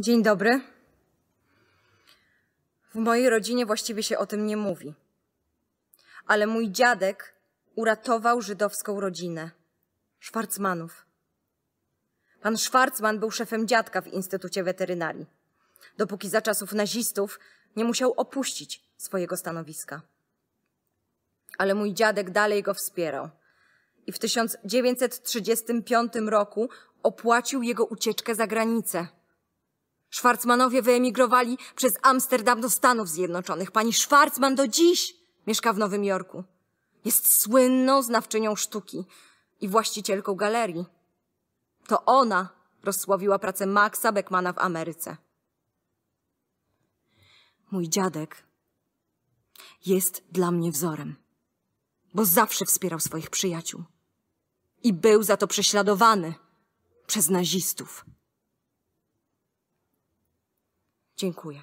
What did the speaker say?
Dzień dobry. W mojej rodzinie właściwie się o tym nie mówi. Ale mój dziadek uratował żydowską rodzinę. Szwarcmanów. Pan Szwarcman był szefem dziadka w Instytucie Weterynarii. Dopóki za czasów nazistów nie musiał opuścić swojego stanowiska. Ale mój dziadek dalej go wspierał. I w 1935 roku opłacił jego ucieczkę za granicę Szwarcmanowie wyemigrowali przez Amsterdam do Stanów Zjednoczonych. Pani Szwarcman do dziś mieszka w Nowym Jorku. Jest słynną znawczynią sztuki i właścicielką galerii. To ona rozsławiła pracę Maxa Beckmana w Ameryce. Mój dziadek jest dla mnie wzorem, bo zawsze wspierał swoich przyjaciół i był za to prześladowany przez nazistów. Dziękuję.